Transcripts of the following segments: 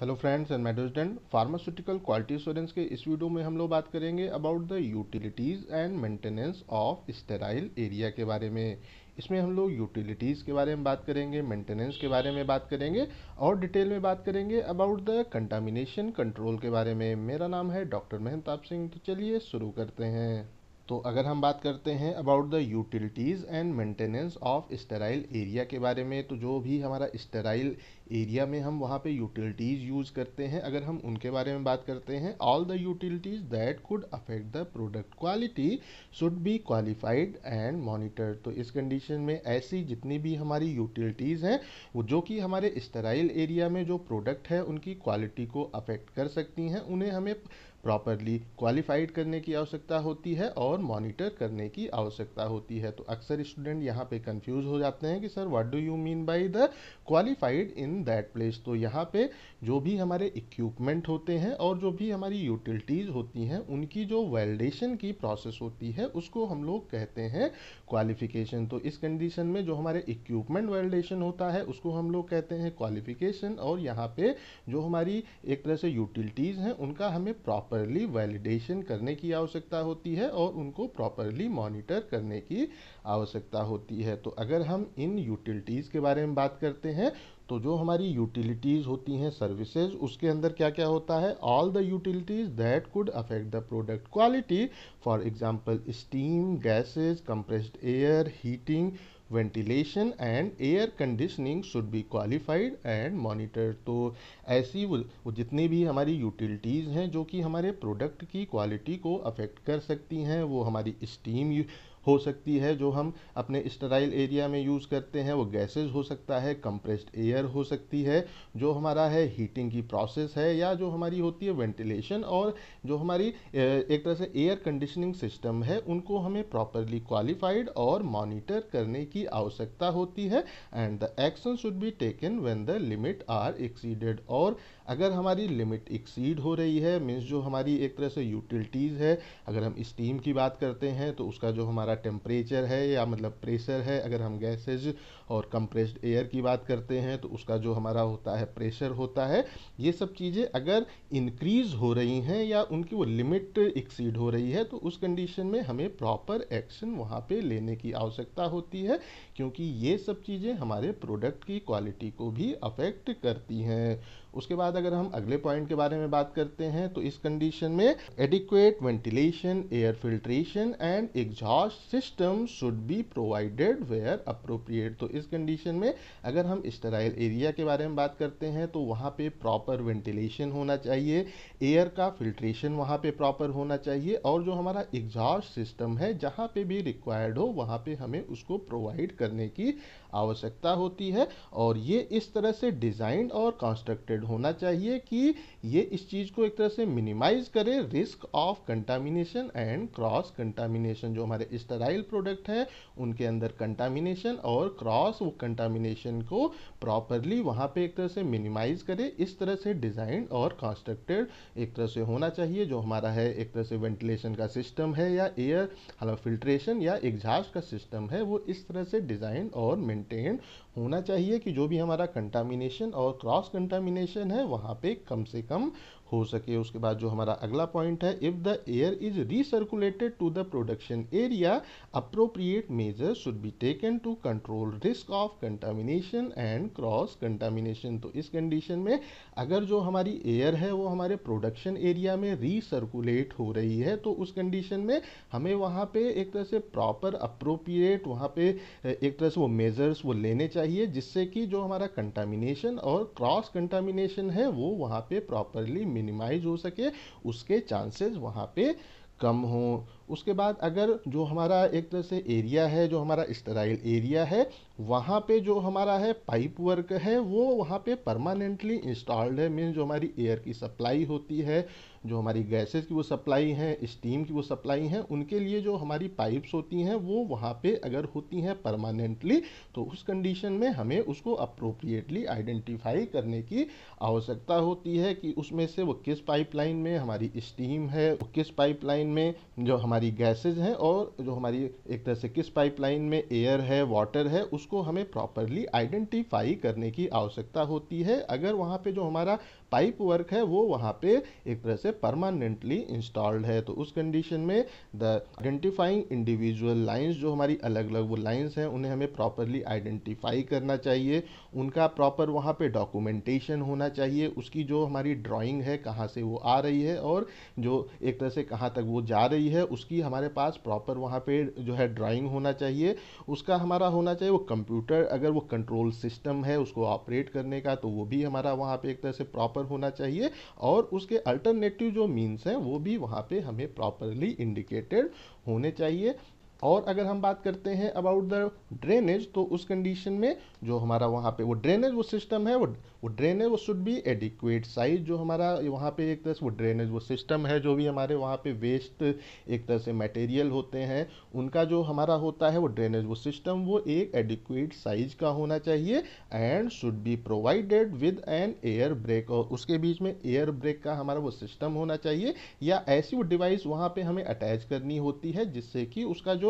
hello friends and मैडो pharmaceutical quality insurance के इस वीडियो में हम लोग बात करेंगे about the utilities and maintenance of sterile area के बारे में इसमें हम लोग यूटिलिटीज़ के बारे में बात करेंगे मेंटेनेंस के बारे में बात करेंगे और डिटेल में बात करेंगे अबाउट द कंटामिनेशन कंट्रोल के बारे में मेरा नाम है डॉक्टर मेहनताप सिंह तो चलिए शुरू करते हैं तो अगर हम बात करते हैं about the utilities and maintenance of sterile area के बारे में तो जो भी हमारा स्टेराइल एरिया में हम वहाँ पे यूटिलिटीज़ यूज़ करते हैं अगर हम उनके बारे में बात करते हैं all the utilities that could affect the product quality should be qualified and monitor तो इस कंडीशन में ऐसी जितनी भी हमारी यूटिलिटीज़ हैं वो जो कि हमारे स्टेराइल एरिया में जो प्रोडक्ट है उनकी क्वालिटी को अफेक्ट कर सकती हैं उन्हें हमें प्रॉपरली क्वालिफाइड करने की आवश्यकता होती है और मॉनिटर करने की आवश्यकता होती है तो अक्सर स्टूडेंट यहाँ पे कंफ्यूज हो जाते हैं कि sir what do you mean by the qualified in that place तो यहाँ पे जो भी हमारे इक्विपमेंट होते हैं और जो भी हमारी यूटिलिटीज़ होती हैं उनकी जो वैलिडेशन की प्रोसेस होती है उसको हम लोग कहते हैं क्वालिफिकेशन तो इस कंडीशन में जो हमारे इक्विपमेंट वैलिडेशन होता है उसको हम लोग कहते हैं क्वालिफिकेशन और यहाँ पे जो हमारी एक तरह से यूटिलिटीज़ हैं उनका हमें प्रॉपरली वैलिडेशन करने की आवश्यकता होती है और उनको प्रॉपरली मॉनिटर करने की आवश्यकता होती है तो अगर हम इन यूटिलिटीज़ के बारे में बात करते हैं तो जो हमारी यूटिलिटीज़ होती हैं सर्विसेज उसके अंदर क्या क्या होता है all the utilities that could affect the product quality for example steam gases compressed air heating ventilation and air conditioning should be qualified and monitor तो ऐसी वो, वो जितनी भी हमारी यूटिलिटीज़ हैं जो कि हमारे प्रोडक्ट की क्वालिटी को अफेक्ट कर सकती हैं वो हमारी स्टीम हो सकती है जो हम अपने स्टराइल एरिया में यूज़ करते हैं वो गैसेज हो सकता है कंप्रेस्ड एयर हो सकती है जो हमारा है हीटिंग की प्रोसेस है या जो हमारी होती है वेंटिलेशन और जो हमारी एक तरह से एयर कंडीशनिंग सिस्टम है उनको हमें प्रॉपरली क्वालिफाइड और मॉनिटर करने की आवश्यकता होती है and the action should be taken when the limit are exceeded और अगर हमारी लिमिट एक्सीड हो रही है मीन्स जो हमारी एक तरह से यूटिलिटीज़ है अगर हम स्टीम की बात करते हैं तो उसका जो हमारा हमारा टेम्परेचर है या मतलब प्रेशर है अगर हम गैसेज और कंप्रेस्ड एयर की बात करते हैं तो उसका जो हमारा होता है प्रेशर होता है ये सब चीज़ें अगर इंक्रीज़ हो रही हैं या उनकी वो लिमिट एक्सीड हो रही है तो उस कंडीशन में हमें प्रॉपर एक्शन वहाँ पे लेने की आवश्यकता होती है क्योंकि ये सब चीज़ें हमारे प्रोडक्ट की क्वालिटी को भी अफेक्ट करती हैं उसके बाद अगर हम अगले पॉइंट के बारे में बात करते हैं तो इस कंडीशन में adequate ventilation air filtration and exhaust system should be provided where appropriate तो इस कंडीशन में अगर हम स्टराइल एरिया के बारे में बात करते हैं तो वहाँ पे प्रॉपर वेंटिलेशन होना चाहिए एयर का फिल्ट्रेशन वहाँ पे प्रॉपर होना चाहिए और जो हमारा एग्जॉस्ट सिस्टम है जहाँ पे भी रिक्वायर्ड हो वहाँ पे हमें उसको प्रोवाइड करने की आवश्यकता होती है और ये इस तरह से डिज़ाइन और कंस्ट्रक्टेड होना चाहिए कि ये इस चीज़ को एक तरह से मिनिमाइज करे risk of contamination and cross contamination जो हमारे स्टराइल प्रोडक्ट हैं उनके अंदर कंटामिनेशन और क्रॉस वो कंटामिनेशन को प्रॉपरली वहाँ पे एक तरह से मिनिमाइज करे इस तरह से डिजाइन और कंस्ट्रक्टेड एक तरह से होना चाहिए जो हमारा है एक तरह से वेंटिलेशन का सिस्टम है या एयर फिल्ट्रेशन या एग्जास्ट का सिस्टम है वो इस तरह से डिज़ाइन और मेंटेन होना चाहिए कि जो भी हमारा कंटामिनेशन और क्रॉस कंटामिनेशन है वहाँ पे कम से कम हो सके उसके बाद जो हमारा अगला पॉइंट है if the air is recirculated to the production area appropriate measure should be taken to control risk of contamination and cross contamination तो इस कंडीशन में अगर जो हमारी एयर है वो हमारे प्रोडक्शन एरिया में रिसर्कुलेट हो रही है तो उस कंडीशन में हमें वहाँ पे एक तरह से प्रॉपर अप्रोप्रिएट वहाँ पे एक तरह से वो मेजर्स वो लेने चाहिए चाहिए जिससे कि जो हमारा कंटामिनेशन और क्रॉस कंटामिनेशन है वो वहाँ पे प्रॉपरली मिनिमाइज हो सके उसके चांसेस वहाँ पे कम हो उसके बाद अगर जो हमारा एक तरह से एरिया है जो हमारा स्टराइल एरिया है वहाँ पे जो हमारा है पाइप वर्क है वो वहाँ पे परमानेंटली इंस्टॉल्ड है मीन जो हमारी एयर की सप्लाई होती है जो हमारी गैसेस की वो सप्लाई है स्टीम की वो सप्लाई हैं उनके लिए जो हमारी पाइप्स होती हैं वो वहाँ पे अगर होती हैं परमानेंटली तो उस कंडीशन में हमें उसको अप्रोप्रिएटली आइडेंटिफाई करने की आवश्यकता होती है कि उसमें से वो किस पाइपलाइन में हमारी स्टीम है वो किस पाइपलाइन में जो हमारी हमारी गैसेज हैं और जो हमारी एक तरह से किस पाइपलाइन में एयर है वाटर है उसको हमें प्रॉपरली आइडेंटिफाई करने की आवश्यकता होती है अगर वहाँ पे जो हमारा पाइप वर्क है वो वहाँ पे एक तरह से परमानेंटली इंस्टॉल्ड है तो उस कंडीशन में द आइडेंटिफाइंग इंडिविजुअल लाइंस जो हमारी अलग अलग वो लाइंस हैं उन्हें हमें प्रॉपरली आइडेंटिफाई करना चाहिए उनका प्रॉपर वहाँ पे डॉक्यूमेंटेशन होना चाहिए उसकी जो हमारी ड्राइंग है कहाँ से वो आ रही है और जो एक तरह से कहाँ तक वो जा रही है उस उसकी हमारे पास प्रॉपर वहाँ पे जो है ड्राइंग होना चाहिए उसका हमारा होना चाहिए वो कंप्यूटर अगर वो कंट्रोल सिस्टम है उसको ऑपरेट करने का तो वो भी हमारा वहाँ पे एक तरह से प्रॉपर होना चाहिए और उसके अल्टरनेटिव जो मीन्स हैं वो भी वहाँ पे हमें प्रॉपरली इंडिकेटेड होने चाहिए और अगर हम बात करते हैं अबाउट द ड्रेनेज तो उस कंडीशन में जो हमारा वहाँ पे वो ड्रेनेज वो सिस्टम है वो वो ड्रेनेज वो शुड बी एडिक्वेट साइज जो हमारा वहाँ पे एक तरह से वो ड्रेनेज वो सिस्टम है जो भी हमारे वहाँ पे वेस्ट एक तरह से मटेरियल होते हैं उनका जो हमारा होता है वो ड्रेनेज वो सिस्टम वो एक एडिक्वेट साइज का होना चाहिए and should be provided with an air break और उसके बीच में एयर ब्रेक का हमारा वो सिस्टम होना चाहिए या ऐसी वो डिवाइस वहाँ पर हमें अटैच करनी होती है जिससे कि उसका जो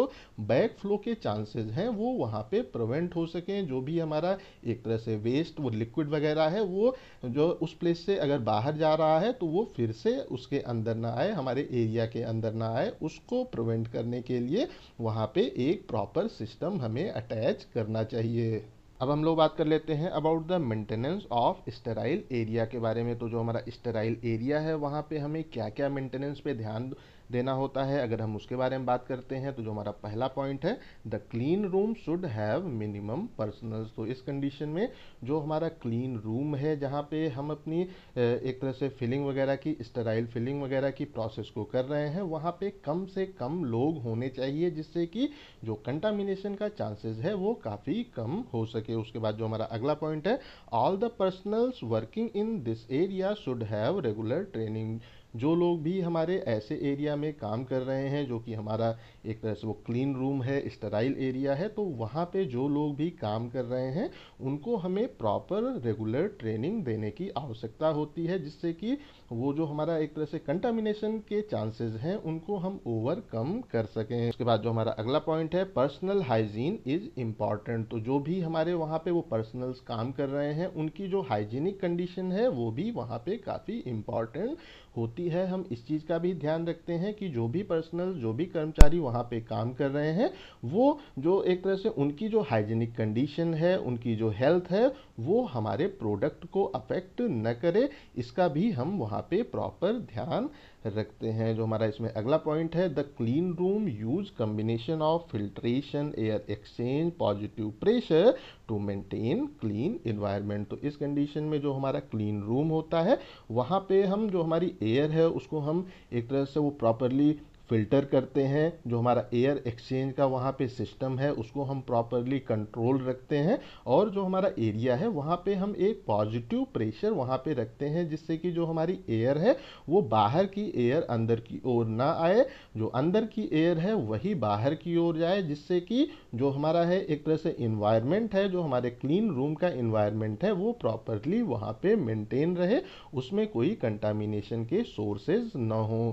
बैक फ्लो के चांसेस हैं वो वहाँ पे प्रिवेंट हो सकें जो भी हमारा एक तरह से वेस्ट वो लिक्विड वगैरह है वो जो उस प्लेस से अगर बाहर जा रहा है तो वो फिर से उसके अंदर ना आए हमारे एरिया के अंदर ना आए उसको प्रिवेंट करने के लिए वहाँ पे एक प्रॉपर सिस्टम हमें अटैच करना चाहिए अब हम लोग बात कर लेते हैं about the maintenance of sterile area के बारे में तो जो हमारा स्टेराइल एरिया है वहाँ पे हमें क्या क्या मेंटेनेंस पे ध्यान देना होता है अगर हम उसके बारे में बात करते हैं तो जो हमारा पहला पॉइंट है the clean room should have minimum personnel तो इस कंडीशन में जो हमारा क्लीन रूम है जहाँ पे हम अपनी एक तरह से फिलिंग वगैरह की स्टराइल फिलिंग वगैरह की प्रोसेस को कर रहे हैं वहाँ पे कम से कम लोग होने चाहिए जिससे कि जो कंटामिनेशन का चांसेस है वो काफ़ी कम हो सके उसके बाद जो हमारा अगला पॉइंट है all the personnels working in this area should have regular training जो लोग भी हमारे ऐसे एरिया में काम कर रहे हैं जो कि हमारा एक तरह से वो क्लीन रूम है स्टराइल एरिया है तो वहाँ पे जो लोग भी काम कर रहे हैं उनको हमें प्रॉपर रेगुलर ट्रेनिंग देने की आवश्यकता होती है जिससे कि वो जो हमारा एक तरह से कंटामिनेशन के चांसेस हैं उनको हम ओवरकम कर सकें उसके बाद जो हमारा अगला पॉइंट है पर्सनल हाइजीन इज इम्पॉर्टेंट तो जो भी हमारे वहाँ पे वो पर्सनल्स काम कर रहे हैं उनकी जो हाइजीनिक कंडीशन है वो भी वहाँ पे काफ़ी इम्पॉर्टेंट होती है हम इस चीज़ का भी ध्यान रखते हैं कि जो भी पर्सनल जो भी कर्मचारी वहाँ पे काम कर रहे हैं वो जो एक तरह से उनकी जो हाइजीनिक कंडीशन है उनकी जो हेल्थ है वो हमारे प्रोडक्ट को अफेक्ट न करे इसका भी हम वहाँ पे प्रॉपर ध्यान रखते हैं जो हमारा इसमें अगला पॉइंट है the clean room use combination of filtration air exchange positive pressure to maintain clean environment तो इस कंडीशन में जो हमारा क्लीन रूम होता है वहाँ पे हम जो हमारी एयर है उसको हम एक तरह से वो प्रॉपरली फ़िल्टर करते हैं जो हमारा एयर एक्सचेंज का वहाँ पे सिस्टम है उसको हम प्रॉपरली कंट्रोल रखते हैं और जो हमारा एरिया है वहाँ पे हम एक पॉजिटिव प्रेशर वहाँ पे रखते हैं जिससे कि जो हमारी एयर है वो बाहर की एयर अंदर की ओर ना आए जो अंदर की एयर है वही बाहर की ओर जाए जिससे कि जो हमारा है एक तरह से इन्वायरमेंट है जो हमारे क्लीन रूम का इन्वायरमेंट है वो प्रॉपरली वहाँ पर मेनटेन रहे उसमें कोई कंटामिनेशन के सोर्सेज ना हों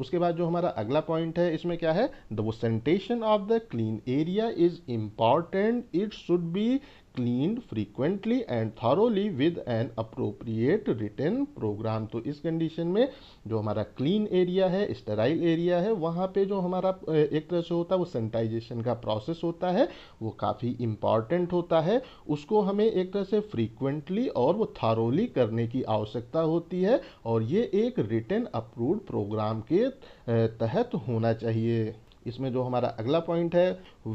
उसके बाद जो हमारा अगला पॉइंट है इसमें क्या है द वो sanitation of the clean area is important it should be cleaned frequently and thoroughly with an appropriate written program तो इस कंडीशन में जो हमारा क्लीन एरिया है स्टराइल एरिया है वहाँ पे जो हमारा एक तरह से होता है वो सैनिटाइजेशन का प्रोसेस होता है वो काफ़ी इम्पॉर्टेंट होता है उसको हमें एक तरह से फ्रीक्वेंटली और वो थारोली करने की आवश्यकता होती है और ये एक रिटर्न अप्रूव्ड प्रोग्राम के तहत होना चाहिए इसमें जो हमारा अगला पॉइंट है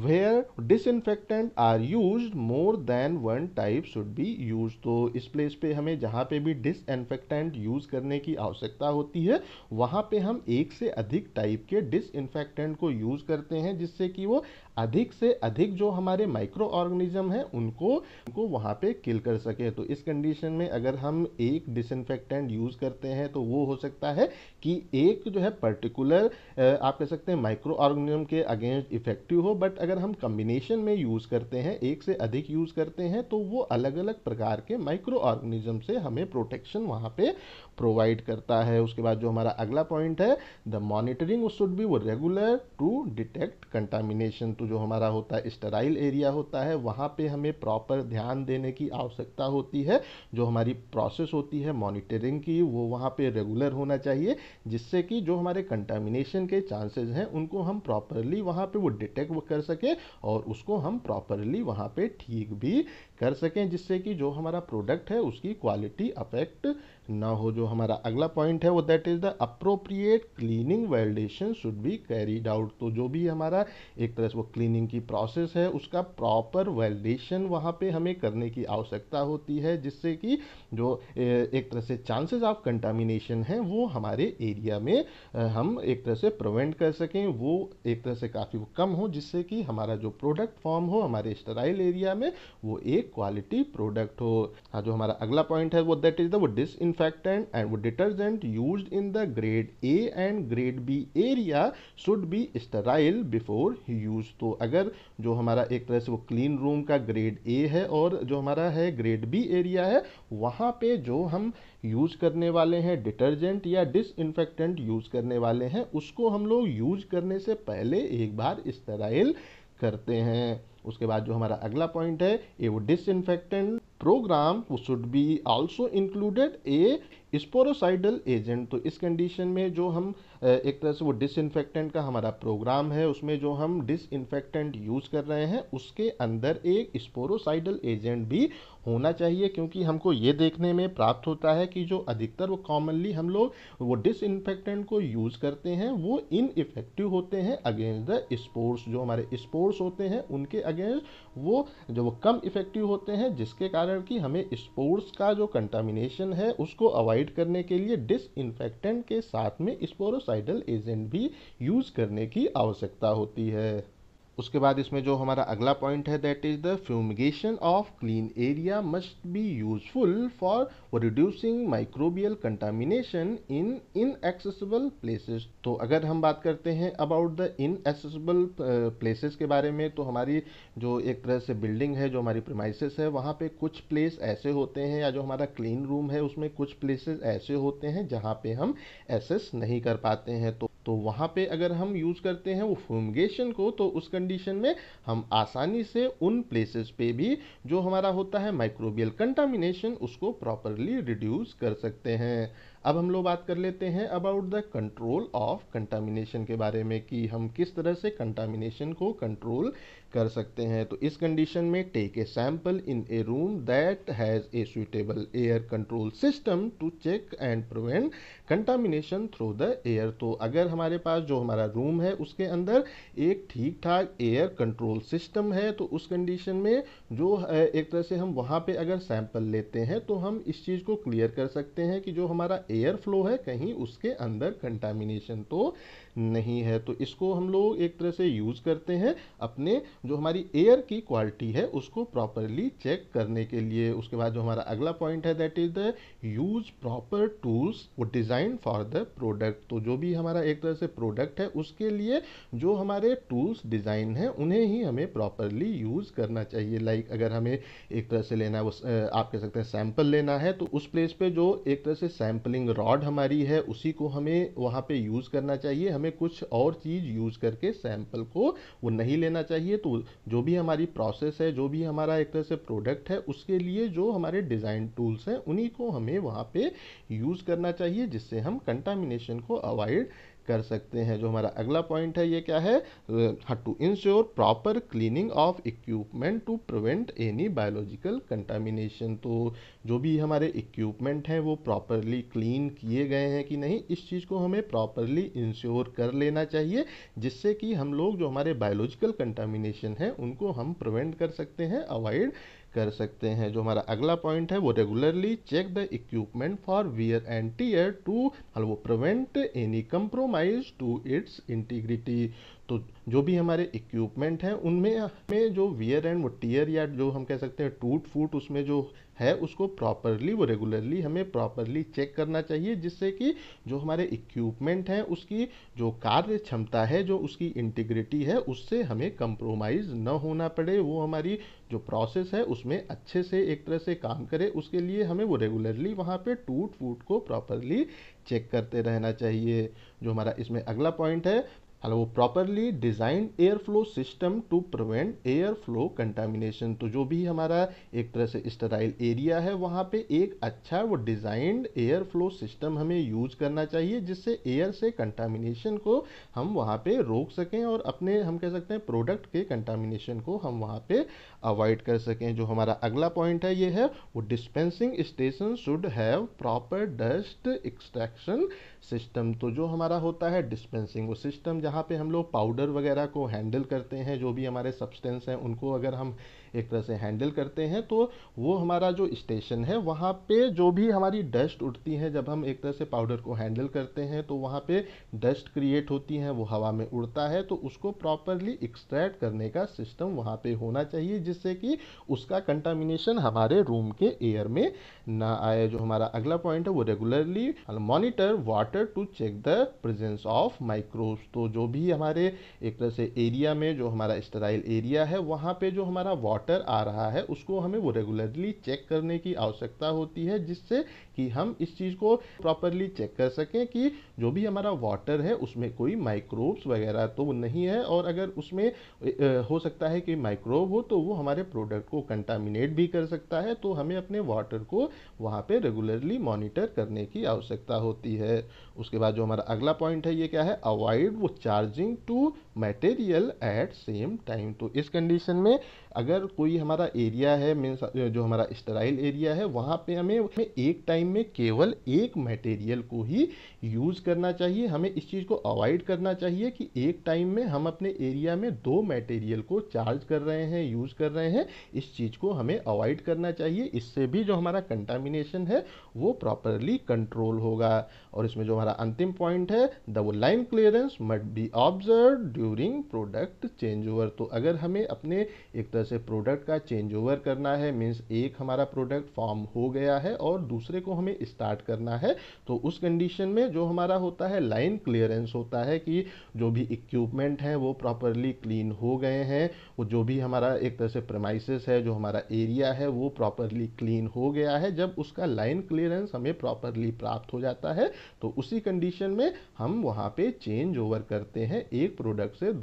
where disinfectant are use more than one type should be use तो इस प्लेस पे हमें जहाँ पे भी डिसइनफेक्टेंट यूज करने की आवश्यकता होती है वहाँ पे हम एक से अधिक टाइप के डिसइनफेक्टेंट को यूज करते हैं जिससे कि वो अधिक से अधिक जो हमारे माइक्रो ऑर्गेनिज्म हैं उनको उनको वहाँ पे किल कर सके तो इस कंडीशन में अगर हम एक डिसइनफेक्टेंट यूज़ करते हैं तो वो हो सकता है कि एक जो है पर्टिकुलर आप कह सकते हैं माइक्रो ऑर्गेनिज्म के अगेंस्ट इफेक्टिव हो बट अगर हम कम्बिनेशन में यूज़ करते हैं एक से अधिक यूज़ करते हैं तो वो अलग अलग प्रकार के माइक्रो ऑर्गेनिज्म से हमें प्रोटेक्शन वहाँ पर प्रोवाइड करता है उसके बाद जो हमारा अगला पॉइंट है द मॉनिटरिंग शुड बी वो रेगुलर टू डिटेक्ट कंटामिनेशन परंतु तो जो हमारा होता है स्टराइल एरिया होता है वहाँ पे हमें प्रॉपर ध्यान देने की आवश्यकता होती है जो हमारी प्रोसेस होती है मॉनिटरिंग की वो वहाँ पे रेगुलर होना चाहिए जिससे कि जो हमारे कंटामिनेशन के चांसेस हैं उनको हम प्रॉपरली वहाँ पे वो डिटेक्ट कर सकें और उसको हम प्रॉपरली वहाँ पे ठीक भी कर सकें जिससे कि जो हमारा प्रोडक्ट है उसकी क्वालिटी अफेक्ट ना हो जो हमारा अगला पॉइंट है वो that is the appropriate cleaning validation should be carried out तो जो भी हमारा एक तरह से वो क्लीनिंग की प्रोसेस है उसका प्रॉपर वेल्डेशन वहाँ पे हमें करने की आवश्यकता होती है जिससे कि जो एक तरह से चांसेस ऑफ कंटामिनेशन है वो हमारे एरिया में हम एक तरह से प्रिवेंट कर सकें वो एक तरह से काफ़ी कम हो जिससे कि हमारा जो प्रोडक्ट फॉर्म हो हमारे स्टराइल एरिया में वो एक क्वालिटी प्रोडक्ट हो हाँ जो हमारा अगला पॉइंट है वो दैट इज द वो डिस इन्फेक्टेंट एंड वो detergent use in the grade A and grade B area should be sterile before use तो अगर जो हमारा एक तरह से वो क्लीन रूम का ग्रेड ए है और जो हमारा है ग्रेड बी एरिया है वहाँ यहाँ पे जो हम यूज़ करने वाले हैं डिटर्जेंट या डिसइनफेक्टेंट यूज़ करने वाले हैं उसको हम लोग यूज करने से पहले एक बार इस्तेराइल करते हैं उसके बाद जो हमारा अगला पॉइंट है ए वो डिसइनफेक्टेंट प्रोग्राम वो should be also included a sporicidal agent तो इस कंडीशन में जो हम एक तरह से वो डिसइनफेक्टेंट का हमारा प्रोग्राम है उसमें जो हम डिसइनफेक्टेंट यूज़ कर रहे हैं उसके अंदर एक स्पोरोसाइडल एजेंट भी होना चाहिए क्योंकि हमको ये देखने में प्राप्त होता है कि जो अधिकतर वो कॉमनली हम लोग वो डिसइनफेक्टेंट को यूज़ करते हैं वो इनइफेक्टिव होते हैं अगेंस्ट द स्पोर्ट्स जो हमारे स्पोर्ट्स होते हैं उनके अगेंस्ट वो जो वो कम इफेक्टिव होते हैं जिसके कारण कि हमें स्पोर्ट्स का जो कंटामिनेशन है उसको अवॉइड करने के लिए डिसइनफेक्टेंट के साथ में स्पोरोसाइडल एजेंट भी यूज़ करने की आवश्यकता होती है उसके बाद इसमें जो हमारा अगला पॉइंट है that is the fumigation of clean area must be useful for reducing microbial contamination in inaccessible places तो अगर हम बात करते हैं अबाउट द इनएक्सेसिबल प्लेसेस के बारे में तो हमारी जो एक तरह से बिल्डिंग है जो हमारी प्रमाइसिस है वहाँ पे कुछ प्लेस ऐसे होते हैं या जो हमारा क्लीन रूम है उसमें कुछ प्लेसेस ऐसे होते हैं जहाँ पे हम एसेस नहीं कर पाते हैं तो तो वहाँ पे अगर हम यूज़ करते हैं वो फ्यूमगेशन को तो उस कंडीशन में हम आसानी से उन प्लेसेस पे भी जो हमारा होता है माइक्रोबियल कंटामिनेशन उसको प्रॉपरली रिड्यूस कर सकते हैं अब हम लोग बात कर लेते हैं about the control of contamination के बारे में कि हम किस तरह से कंटामिनेशन को कंट्रोल कर सकते हैं तो इस कंडीशन में take a sample in a room that has a suitable air control system to check and prevent contamination through the air तो अगर हमारे पास जो हमारा रूम है उसके अंदर एक ठीक ठाक एयर कंट्रोल सिस्टम है तो उस कंडीशन में जो एक तरह से हम वहाँ पे अगर सैंपल लेते हैं तो हम इस चीज़ को क्लियर कर सकते हैं कि जो हमारा एयर फ्लो है कहीं उसके अंदर कंटामिनेशन तो नहीं है तो इसको हम लोग एक तरह से यूज़ करते हैं अपने जो हमारी एयर की क्वालिटी है उसको प्रॉपरली चेक करने के लिए उसके बाद जो हमारा अगला पॉइंट है that is the use proper tools वो डिज़ाइन फॉर द प्रोडक्ट तो जो भी हमारा एक तरह से प्रोडक्ट है उसके लिए जो हमारे टूल्स डिज़ाइन हैं उन्हें ही हमें प्रॉपरली यूज़ करना चाहिए लाइक like अगर हमें एक तरह से लेना है वो आप कह सकते हैं सैम्पल लेना है तो उस प्लेस पे जो एक तरह से सैम्पलिंग रॉड हमारी है उसी को हमें वहाँ पे यूज़ करना चाहिए हमें कुछ और चीज़ यूज करके सैंपल को वो नहीं लेना चाहिए तो जो भी हमारी प्रोसेस है जो भी हमारा एक तरह से प्रोडक्ट है उसके लिए जो हमारे डिज़ाइन टूल्स हैं उन्हीं को हमें वहाँ पे यूज़ करना चाहिए जिससे हम कंटामिनेशन को अवॉइड कर सकते हैं जो हमारा अगला पॉइंट है ये क्या है to ensure proper cleaning of equipment to prevent any biological contamination तो जो भी हमारे इक्विपमेंट हैं वो प्रॉपरली क्लीन किए गए हैं कि नहीं इस चीज़ को हमें प्रॉपरली इंश्योर कर लेना चाहिए जिससे कि हम लोग जो हमारे बायोलॉजिकल कंटामिनेशन है उनको हम प्रिवेंट कर सकते हैं अवॉइड कर सकते हैं जो हमारा अगला पॉइंट है वो regularly check the equipment for wear and tear to वो prevent any compromise to its integrity तो जो भी हमारे इक्विपमेंट हैं उनमें हमें जो वियर एंड टीयर या जो हम कह सकते हैं टूट फूट उसमें जो है उसको प्रॉपरली वो रेगुलरली हमें प्रॉपरली चेक करना चाहिए जिससे कि जो हमारे इक्विपमेंट हैं उसकी जो कार्य क्षमता है जो उसकी इंटीग्रिटी है उससे हमें कंप्रोमाइज़ न होना पड़े वो हमारी जो प्रोसेस है उसमें अच्छे से एक तरह से काम करे उसके लिए हमें वो रेगुलरली वहाँ पे टूट फूट को प्रॉपरली चेक करते रहना चाहिए जो हमारा इसमें अगला पॉइंट है हालांकि वो properly designed air flow system to prevent air flow contamination तो जो भी हमारा एक तरह से स्टराइल एरिया है वहाँ पे एक अच्छा वो डिज़ाइंड एयर फ्लो सिस्टम हमें यूज करना चाहिए जिससे एयर से कंटामिनेशन को हम वहाँ पे रोक सकें और अपने हम कह सकते हैं प्रोडक्ट के कंटामिनेशन को हम वहाँ पे अवॉइड कर सकें जो हमारा अगला पॉइंट है ये है वो dispensing station should have proper dust extraction system तो जो हमारा होता है डिस्पेंसिंग वो सिस्टम जहाँ पे हम लोग पाउडर वगैरह को हैंडल करते हैं जो भी हमारे सब्सटेंस हैं उनको अगर हम एक तरह से हैंडल करते हैं तो वो हमारा जो स्टेशन है वहाँ पे जो भी हमारी डस्ट उड़ती है जब हम एक तरह से पाउडर को हैंडल करते हैं तो वहाँ पे डस्ट क्रिएट होती है वो हवा में उड़ता है तो उसको प्रॉपरली एक्सट्रैक्ट करने का सिस्टम वहाँ पे होना चाहिए जिससे कि उसका कंटामिनेशन हमारे रूम के एयर में ना आए जो हमारा अगला पॉइंट है वो regularly monitor water to check the presence of microbes तो जो भी हमारे एक तरह से एरिया में जो हमारा स्टराइल एरिया है वहाँ पे जो हमारा वाटर वाटर आ रहा है उसको हमें वो रेगुलरली चेक करने की आवश्यकता होती है जिससे कि हम इस चीज़ को प्रॉपरली चेक कर सकें कि जो भी हमारा वाटर है उसमें कोई माइक्रोब्स वगैरह तो नहीं है और अगर उसमें हो सकता है कि माइक्रोब हो तो वो हमारे प्रोडक्ट को कंटामिनेट भी कर सकता है तो हमें अपने वाटर को वहाँ पर रेगुलरली मॉनिटर करने की आवश्यकता होती है उसके बाद जो हमारा अगला पॉइंट है ये क्या है अवॉइड वो charging to material at same time तो इस कंडीशन में अगर कोई हमारा एरिया है मीन्स जो हमारा स्टराइल एरिया है वहाँ पे हमें एक टाइम में केवल एक मटेरियल को ही यूज़ करना चाहिए हमें इस चीज़ को अवॉइड करना चाहिए कि एक टाइम में हम अपने एरिया में दो मटेरियल को चार्ज कर रहे हैं यूज़ कर रहे हैं इस चीज़ को हमें अवॉइड करना चाहिए इससे भी जो हमारा कंटामिनेशन है वो प्रॉपरली कंट्रोल होगा और इसमें जो हमारा अंतिम पॉइंट है the line clearance must be observe during product change over तो अगर हमें अपने एक तरह से प्रोडक्ट का चेंज ओवर करना है मीन्स एक हमारा प्रोडक्ट फॉर्म हो गया है और दूसरे को हमें स्टार्ट करना है तो उस कंडीशन में जो हमारा होता है लाइन क्लियरेंस होता है कि जो भी इक्विपमेंट है वो प्रॉपरली क्लीन हो गए हैं वो जो भी हमारा एक तरह से प्रमाइसिस है जो हमारा एरिया है वो प्रॉपरली क्लीन हो गया है जब उसका लाइन क्लियरेंस हमें प्रॉपरली प्राप्त हो जाता है तो उसी कंडीशन में हम वहाँ पर चेंज ओवर करते हैं एक प्रोडक्ट से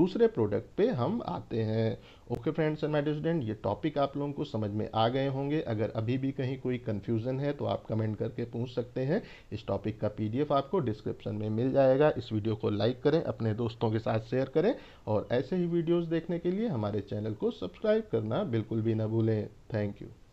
दूसरे प्रोडक्ट पर हम आते हैं okay friends and my student ये टॉपिक आप लोगों को समझ में आ गए होंगे अगर अभी भी कहीं कोई कन्फ्यूज़न है तो आप कमेंट करके पूछ सकते हैं इस टॉपिक का पीडीएफ आपको डिस्क्रिप्शन में मिल जाएगा इस वीडियो को लाइक करें अपने दोस्तों के साथ शेयर करें और ऐसे ही वीडियोज़ देखने के लिए हमारे चैनल को सब्सक्राइब करना बिल्कुल भी ना भूलें थैंक यू